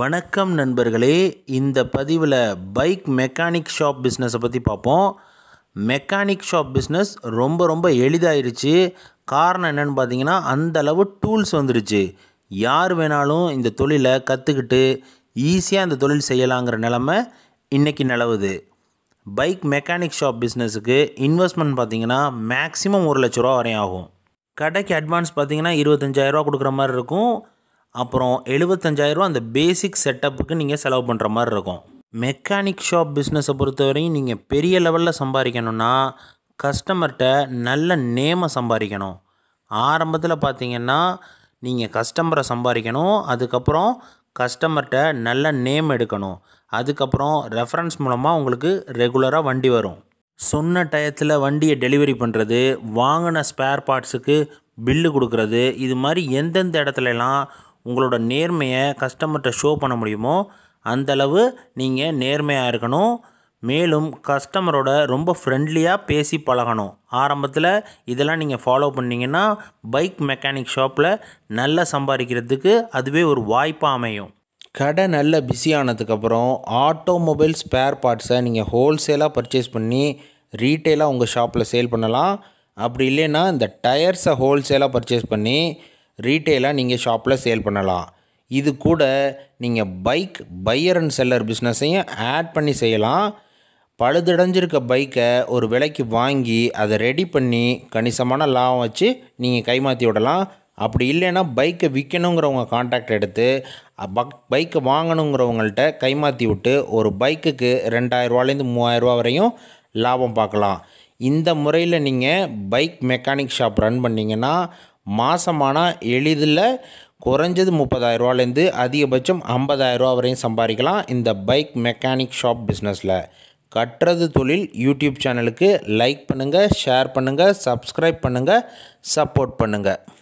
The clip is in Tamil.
வணக்கம் நண்பர்களே இந்த பதிவில் பைக் மெக்கானிக் ஷாப் பிஸ்னஸை பற்றி பார்ப்போம் மெக்கானிக் ஷாப் பிஸ்னஸ் ரொம்ப ரொம்ப எளிதாயிருச்சு காரணம் என்னென்னு பார்த்தீங்கன்னா அந்தளவு டூல்ஸ் வந்துருச்சு யார் வேணாலும் இந்த தொழிலை கற்றுக்கிட்டு ஈஸியாக அந்த தொழில் செய்யலாங்கிற நிலமை இன்றைக்கி நிலவுது பைக் மெக்கானிக் ஷாப் பிஸ்னஸுக்கு இன்வெஸ்ட்மெண்ட் பார்த்திங்கன்னா மேக்ஸிமம் ஒரு லட்ச ரூபா வரையும் ஆகும் கடைக்கு அட்வான்ஸ் பார்த்திங்கன்னா இருபத்தஞ்சாயிரரூவா கொடுக்குற மாதிரி இருக்கும் அப்புறம் எழுபத்தஞ்சாயிரரூவா அந்த பேசிக் செட்டப்புக்கு நீங்கள் செலவு பண்ணுற மாதிரி இருக்கும் மெக்கானிக் ஷாப் பிஸ்னஸை பொறுத்தவரையும் நீங்கள் பெரிய லெவலில் சம்பாதிக்கணும்னா கஸ்டமர்கிட்ட நல்ல நேமை சம்பாதிக்கணும் ஆரம்பத்தில் பார்த்தீங்கன்னா நீங்கள் கஸ்டமரை சம்பாதிக்கணும் அதுக்கப்புறம் கஸ்டமர்கிட்ட நல்ல நேம் எடுக்கணும் அதுக்கப்புறம் ரெஃபரன்ஸ் மூலமாக உங்களுக்கு ரெகுலராக வண்டி வரும் சொன்ன டயத்தில் வண்டியை டெலிவரி பண்ணுறது வாங்கின ஸ்பேர் பார்ட்ஸுக்கு பில்லு கொடுக்குறது இது மாதிரி எந்தெந்த இடத்துலலாம் உங்களோட நேர்மையை கஸ்டமர்கிட்ட ஷோ பண்ண முடியுமோ அந்தளவு நீங்கள் நேர்மையாக இருக்கணும் மேலும் கஸ்டமரோட ரொம்ப ஃப்ரெண்ட்லியாக பேசி பழகணும் ஆரம்பத்தில் இதெல்லாம் நீங்கள் ஃபாலோ பண்ணிங்கன்னா பைக் மெக்கானிக் ஷாப்பில் நல்லா சம்பாதிக்கிறதுக்கு அதுவே ஒரு வாய்ப்பாக அமையும் கடை நல்ல பிஸியானதுக்கப்புறம் ஆட்டோமொபைல் ஸ்பேர் பார்ட்ஸை நீங்கள் ஹோல்சேலாக பர்ச்சேஸ் பண்ணி ரீட்டெயிலாக உங்கள் ஷாப்பில் சேல் பண்ணலாம் அப்படி இல்லைன்னா இந்த டயர்ஸை ஹோல்சேலாக பர்ச்சேஸ் பண்ணி ரீட்டெயிலாக நீங்கள் ஷாப்பில் சேல் பண்ணலாம் இது கூட நீங்கள் பைக் பையர் அண்ட் செல்லர் பிஸ்னஸையும் ஆட் பண்ணி செய்யலாம் பழுதடைஞ்சிருக்க பைக்கை ஒரு விலைக்கு வாங்கி அதை ரெடி பண்ணி கணிசமான லாபம் வச்சு நீங்கள் கைமாற்றி விடலாம் அப்படி இல்லைன்னா பைக்கை விற்கணுங்கிறவங்க காண்டாக்ட் எடுத்து பக் பைக்கை வாங்கணுங்கிறவங்கள்ட்ட கைமாற்றி விட்டு ஒரு பைக்குக்கு ரெண்டாயிரரூவாலேருந்து மூவாயிரரூவா வரையும் லாபம் பார்க்கலாம் இந்த முறையில் நீங்கள் பைக் மெக்கானிக் ஷாப் ரன் பண்ணிங்கன்னா மாதமானால் எளிதில் குறைஞ்சது ரூபாலேருந்து அதிகபட்சம் ரூபா வரையும் சம்பாதிக்கலாம் இந்த பைக் மெக்கானிக் ஷாப் பிஸ்னஸில் கட்டுறது தொழில் யூடியூப் சேனலுக்கு லைக் பண்ணுங்கள் ஷேர் பண்ணுங்கள் சப்ஸ்கிரைப் பண்ணுங்கள் சப்போர்ட் பண்ணுங்கள்